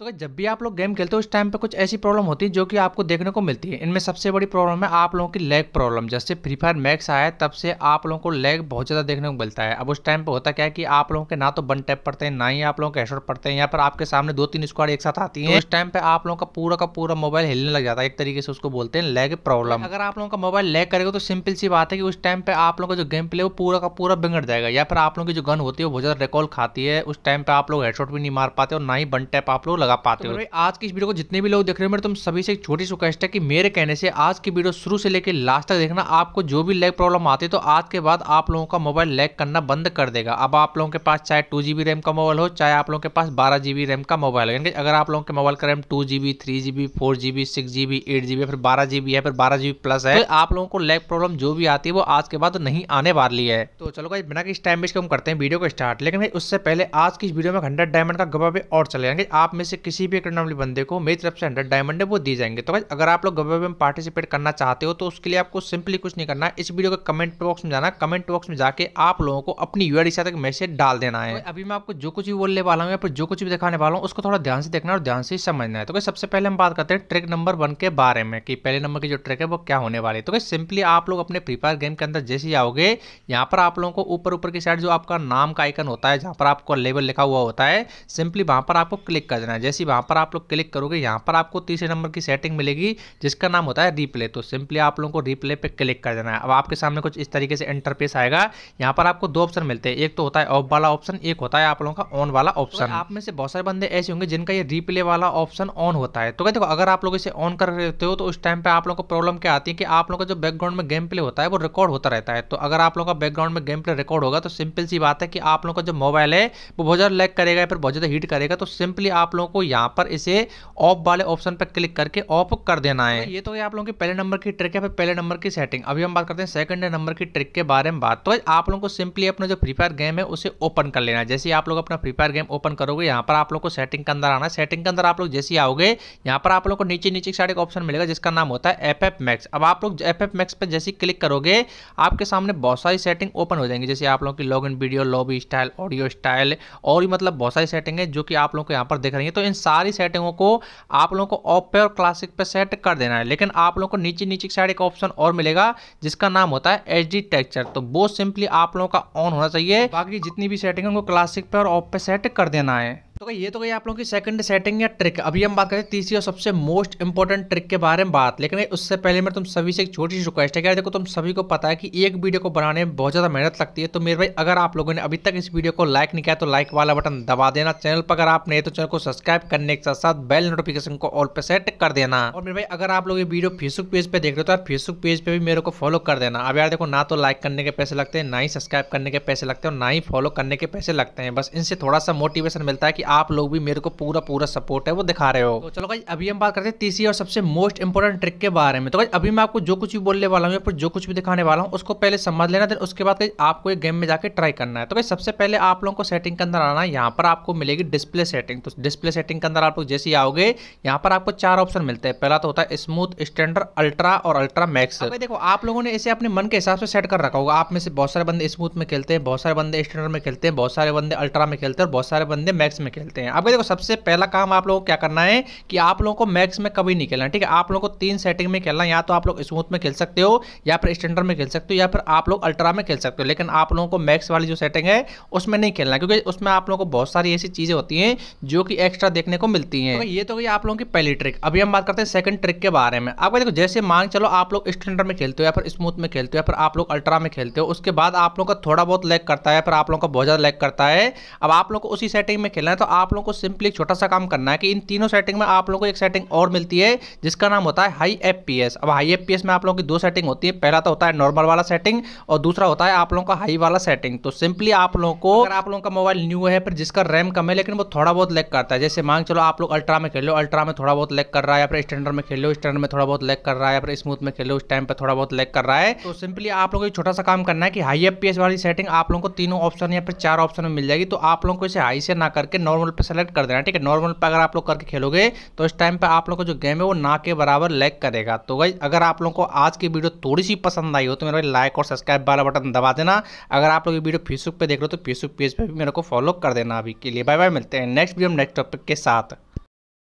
तो जब भी आप लोग गेम खेलते हो उस टाइम पे कुछ ऐसी प्रॉब्लम होती है जो कि आपको देखने को मिलती है इनमें सबसे बड़ी प्रॉब्लम है आप लोगों की लैग प्रॉब्लम जैसे फ्री फायर मैक्स आया है तब से आप लोगों को लैग बहुत ज़्यादा देखने को मिलता है अब उस टाइम पे होता क्या है कि आप लोगों के ना तो बन टैप पड़ते हैं ना ही आप लोगों के हेडशॉट पड़ते हैं या पर आपके सामने दो तीन स्क्वाड एक साथ आती है तो उस टाइम पे आप लोगों का पूरा का पूरा मोबाइल हिलने लग जाता है एक तरीके से उसको बोलते हैं लैग प्रॉब्लम अगर आप लोगों का मोबाइल लैग करेगा तो सिंपल सी बात है कि उस टाइम पे आप लोगों का जो गेम प्ले वो पूरा का पूरा बिगड़ जाएगा या फिर आप लोगों की जो गन होती है वो बहुत ज़्यादा रिकॉल खाती है उस टाइम पे आप लोग हेडशॉट भी नहीं मार पाते और ना ही बन टैप आप लोग लगा तो पाते तो हो आज की इस वीडियो को जितने भी लोग देख रहे हो मेरे तुम तो सभी से एक छोटी सी रिक्वेस्ट है कि मेरे कहने से आज की वीडियो शुरू से लेकर लास्ट तक देखना आपको जो भी लैग प्रॉब्लम आती है तो आज के बाद आप लोगों का मोबाइल लैग करना बंद कर देगा अब आप लोगों के पास चाहे टू जी रैम का मोबाइल हो चाहे आप लोगों के पास बारह जी रैम का मोबाइल हो यानी अगर आप लोगों के मोबाइल का RAM two G B three G B four G B six G B eight G B फिर बारह जी बी है फिर बारह जी बी प्लस है तो आप लोगों को लैग प्रॉब्लम जो भी आती है वो आज के बाद नहीं आने वाली है तो चलो भाई बिना किस टाइम बेच हम करते हैं वीडियो को स्टार्ट लेकिन उससे पहले आज की इस वीडियो में हंड्रेड डायमंड का गबा भी और चले जाएंगे आप में से किसी भी एक बंदे को मेरी तरफ से हंड्रेड डायमंड है वो दी जाएंगे तो अगर आप लोग गवे में पार्टिसिपेट करना चाहते हो तो उसके लिए आपको सिंपली कुछ नहीं करना है इस वीडियो का कमेंट बॉक्स में जाना कमेंट बॉक्स में जाके आप लोगों को अपनी यू आई तक मैसेज डाल देना है अभी मैं आपको जो कुछ भी बोलने वाला हूँ या फिर जो कुछ भी दिखाने वाला हूँ उसको थोड़ा ध्यान से देखना और ध्यान से समझना है तो सबसे पहले हम बात करते हैं ट्रिक नंबर वन के बारे में कि पहले नंबर की जो ट्रिक है वो क्या होने वाली है तो सिंपली आप लोग अपने फ्री फायर गेम के अंदर जैसे ही आओगे यहाँ पर आप लोगों को ऊपर ऊपर की साइड जो आपका नाम का आइकन होता है जहाँ पर आपको लेवल लिखा हुआ होता है सिंपली वहाँ पर आपको क्लिक कर देना है जैसे वहाँ पर आप लोग क्लिक करोगे यहाँ पर आपको तीसरे नंबर की सेटिंग मिलेगी जिसका नाम होता है रीप्ले तो सिंपली आप लोगों को रीप्ले पे क्लिक कर देना है अब आपके सामने कुछ इस तरीके से इंटरफेस आएगा यहाँ पर आपको दो ऑप्शन मिलते हैं एक तो होता है ऑफ वाला ऑप्शन एक होता है आप लोगों का ऑन वाला ऑप्शन तो आप में से बहुत सारे बंदे ऐसे होंगे जिनका ये रीप्ले वाला ऑप्शन ऑन होता है तो क्या देखो अगर आप लोग इसे ऑन कर रहे हो तो उस टाइम पर आप लोगों को प्रॉब्लम क्या आती है कि आप लोगों का जो बैकग्राउंड में गेम प्ले होता है वो रिकॉर्ड होता रहता है तो अगर आप लोगों का बैकग्राउंड में गेम प्ले रिकॉर्ड होगा तो सिंपल सी बात है कि आप लोग का जो मोबाइल है वो बहुत ज़्यादा लैक करेगा या फिर बहुत ज़्यादा हीट करेगा तो सिंपली आप लोगों आपको यहाँ पर इसे ऑफ वाले ऑप्शन पर क्लिक करके ऑफ कर देना है ये तो आप लोगों की पहले नंबर की ट्रिक है पहले नंबर की सेटिंग अभी हम बात करते हैं सेकंड नंबर की ट्रिक के बारे में बात तो आप लोगों को सिंपली अपना जो फ्री फायर गेम है उसे ओपन कर लेना जैसे आप लोग अपना फ्री फायर गेम ओपन करोगे यहाँ पर आप लोग को सेटिंग के अंदर आना सेटिंग के अंदर आप लोग जैसे आओगे यहाँ पर आप लोग को नीचे नीचे साइड एक ऑप्शन मिलेगा जिसका नाम होता है एफ मैक्स अब आप लोग एफ मैक्स पर जैसे क्लिक करोगे आपके सामने बहुत सारी सेटिंग ओपन हो जाएंगी जैसे आप लोगों की log video lobby style audio style और भी मतलब बहुत सारी सेटिंग है जो कि आप लोगों को यहाँ पर देख रही है तो तो इन सारी सेटिंगों को आप लोगों को ऑफ पे और क्लासिक पे सेट कर देना है लेकिन आप लोगों को नीचे नीचे की साइड एक ऑप्शन और मिलेगा जिसका नाम होता है एच डी टेक्चर तो वो सिंपली आप लोगों का ऑन होना चाहिए बाकी जितनी भी सेटिंग है उनको क्लासिक पे और ऑफ पे सेट कर देना है तो ये तो गई आप लोगों की सेकंड सेटिंग या ट्रिक अभी हम बात करें तीसरी और सबसे मोस्ट इंपॉर्टेंट ट्रिक के बारे में बात लेकिन उससे पहले मैं तुम सभी से एक छोटी सी रिक्वेस्ट है यार देखो तुम सभी को पता है कि एक वीडियो को बनाने में बहुत ज़्यादा मेहनत लगती है तो मेरे भाई अगर आप लोगों ने अभी तक इस वीडियो को लाइक नहीं किया तो लाइक वाला बटन दबा देना चैनल पर अगर आप नहीं तो चैनल को सब्सक्राइब करने के साथ साथ बेल नोटिफिकेशन को ऑल पर सेट कर देना और मेरे भाई अगर आप लोग ये वीडियो फेसबुक पेज पर देख रहे हो तो फेसबुक पेज पर भी मेरे को फॉलो कर देना अब यार देखो ना तो लाइक करने के पैसे लगते हैं ना ही सब्सक्राइब करने के पैसे लगते हैं और ना ही फॉलो करने के पैसे लगते हैं बस इनसे थोड़ा सा मोटिवेशन मिलता है कि आप लोग भी मेरे को पूरा पूरा सपोर्ट है वो दिखा रहे हो तो चलो भाई अभी हम बात करते हैं तीसरी और सबसे मोस्ट इंपॉर्टेंट ट्रिक के बारे में तो भाई अभी मैं आपको जो कुछ भी बोलने वाला हूँ या फिर जो कुछ भी दिखाने वाला हूँ उसको पहले समझ लेना देन उसके बाद आपको एक गेम में जाकर ट्राई करना है तो भाई सबसे पहले आप लोगों को सेटिंग के अंदर आना है यहाँ पर आपको मिलेगी डिस्प्ले सेटिंग तो डिस्प्ले सेटिंग के अंदर आप लोग जैसे आओगे यहाँ पर आपको चार ऑप्शन मिलते हैं पहला तो होता है स्मूथ स्टैंडर्ड अल्ट्रा और अल्ट्रा मैक्स देखो आप लोगों ने इसे अपने मन के हिसाब से सेट कर रखा होगा आप में से बहुत सारे बंदे स्मूथ में खेलते हैं बहुत सारे बंदे स्टैंडर्ड में खेलते हैं बहुत सारे बंदे अल्ट्रा में खेलते हैं और बहुत सारे बंदे मैक्स में खेलते हैं आपका देखो सबसे पहला काम आप लोगों को क्या करना है कि आप लोगों को मैक्स में कभी नहीं खेलना ठीक है आप लोगों को तीन सेटिंग में खेलना या तो आप लोग स्मूथ में खेल सकते हो या फिर स्टैंडर्ड में खेल सकते हो या फिर आप लोग अल्ट्रा में खेल सकते हो लेकिन आप लोगों को मैक्स वाली जो सेटिंग है उसमें नहीं खेलना क्योंकि उसमें आप लोगों को बहुत सारी ऐसी चीज़ें होती हैं जो कि एक्स्ट्रा देखने को मिलती हैं तो ये तो आप लोगों की पहली ट्रिक अभी हम बात करते हैं सेकंड ट्रिक के बारे में आपको देखो जैसे मान चलो आप लोग स्टैंडर्ड में खेलते हो या फिर स्मूथ में खेलते हो या फिर आप लोग अल्ट्रा में खेलते हो उसके बाद आप लोग का थोड़ा बहुत लैग करता है या फिर आप लोगों का बहुत ज़्यादा लैग करता है अब आप लोग को उसी सेटिंग में खेलना है तो आप लोगों को सिंपली एक छोटा सा काम करना है कि इन तीनों सेटिंग में आप लोगों को एक सेटिंग और मिलती है जिसका नाम होता है हाई एफ अब हाई एफ में आप लोगों की दो सेटिंग होती है पहला तो होता है नॉर्मल वाला सेटिंग और दूसरा होता है आप लोगों का हाई वाला सेटिंग तो सिंपली आप लोगों को अगर आप लोगों का मोबाइल न्यू है पर जिसका रैम कम है लेकिन वो थोड़ा बहुत लेक करता है जैसे मांग चलो आप लोग अल्ट्रा में खेल लो अल्ट्रा में थोड़ा बहुत लेक कर रहा है या फिर स्टैंडर्ड में खेलो स्टैंडर्ड में थोड़ा बहुत लेक कर रहा है या फिर स्मूथ में खेलो उस टाइम पर थोड़ा बहुत लेक कर रहा है तो सिंपली आप लोगों को छोटा सा काम करना है कि हाई एफ वाली सेटिंग आप लोगों को तीनों ऑप्शन या फिर चार ऑप्शन में मिल जाएगी तो आप लोगों को इसे हाई से ना करके नॉर्मल पे सेलेक्ट कर देना ठीक है नॉर्मल पे अगर आप लोग करके खेलोगे तो इस टाइम पे आप लोग का जो गेम है वो ना के बराबर लैग करेगा तो भाई अगर आप लोग को आज की वीडियो थोड़ी सी पसंद आई हो तो मेरे भाई लाइक और सब्सक्राइब वाला बटन दबा देना अगर आप लोग ये वीडियो फेसबुक पर देख रहे हो तो फेसबुक पेज पर भी मेरे को फॉलो कर देना अभी के लिए बाय बाय मिलते हैं नेक्स्ट वीडियो नेक्स्ट टॉपिक के साथ